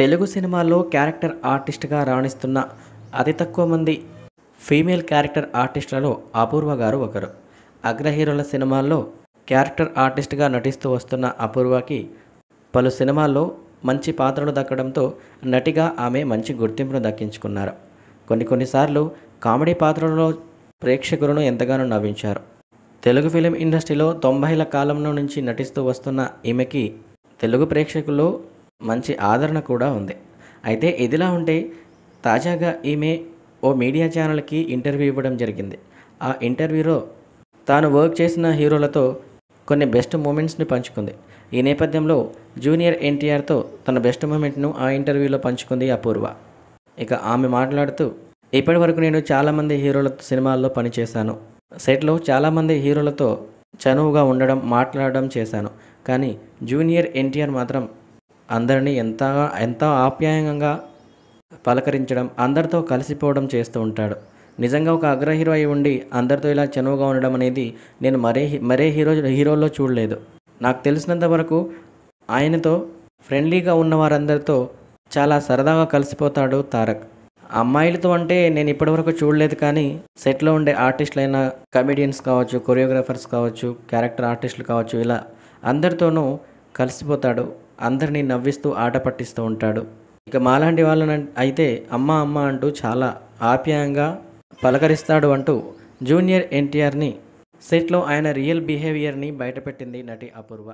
తెలుగు సినిమాల్లో క్యారెక్టర్ ఆర్టిస్ట్గా రాణిస్తున్న అతి తక్కువ మంది ఫీమేల్ క్యారెక్టర్ ఆర్టిస్టులలో అపూర్వ గారు ఒకరు అగ్రహీరోల సినిమాల్లో క్యారెక్టర్ ఆర్టిస్ట్గా నటిస్తూ వస్తున్న అపూర్వకి పలు సినిమాల్లో మంచి పాత్రలు దక్కడంతో నటిగా ఆమె మంచి గుర్తింపును దక్కించుకున్నారు కొన్ని కొన్నిసార్లు కామెడీ పాత్రలలో ప్రేక్షకులను ఎంతగానో నవ్వించారు తెలుగు ఫిలిం ఇండస్ట్రీలో తొంభైల కాలంలో నుంచి నటిస్తూ వస్తున్న ఈమెకి తెలుగు ప్రేక్షకుల్లో మంచి ఆదరణ కూడా ఉంది అయితే ఇదిలా ఉంటే తాజాగా ఈమె ఓ మీడియా ఛానల్కి ఇంటర్వ్యూ ఇవ్వడం జరిగింది ఆ ఇంటర్వ్యూలో తాను వర్క్ చేసిన హీరోలతో కొన్ని బెస్ట్ మూమెంట్స్ని పంచుకుంది ఈ నేపథ్యంలో జూనియర్ ఎన్టీఆర్తో తన బెస్ట్ మూమెంట్ను ఆ ఇంటర్వ్యూలో పంచుకుంది అపూర్వ ఇక ఆమె మాట్లాడుతూ ఇప్పటి వరకు నేను చాలామంది హీరోల సినిమాల్లో పనిచేశాను సెట్లో చాలామంది హీరోలతో చనువుగా ఉండడం మాట్లాడడం చేశాను కానీ జూనియర్ ఎన్టీఆర్ మాత్రం అందరినీ ఎంత ఎంతో ఆప్యాయంగా పలకరించడం అందరితో కలిసిపోవడం చేస్తూ ఉంటాడు నిజంగా ఒక అగ్ర హీరో అయి ఉండి అందరితో ఇలా చనువుగా ఉండడం అనేది నేను మరే మరే హీరో హీరోలో చూడలేదు నాకు తెలిసినంత వరకు ఆయనతో ఫ్రెండ్లీగా ఉన్న వారందరితో చాలా సరదాగా కలిసిపోతాడు తారక్ అమ్మాయిలతో అంటే నేను ఇప్పటివరకు చూడలేదు కానీ సెట్లో ఉండే ఆర్టిస్టులైన కమెడియన్స్ కావచ్చు కొరియోగ్రాఫర్స్ కావచ్చు క్యారెక్టర్ ఆర్టిస్టులు కావచ్చు ఇలా అందరితోనూ కలిసిపోతాడు అందరినీ నవ్విస్తూ ఆట పట్టిస్తూ ఉంటాడు ఇక మాలాంటి వాళ్ళని అయితే అమ్మ అమ్మ అంటూ చాలా ఆప్యాయంగా పలకరిస్తాడు అంటూ జూనియర్ ఎన్టీఆర్ని సెట్లో ఆయన రియల్ బిహేవియర్ని బయటపెట్టింది నటి అపూర్వ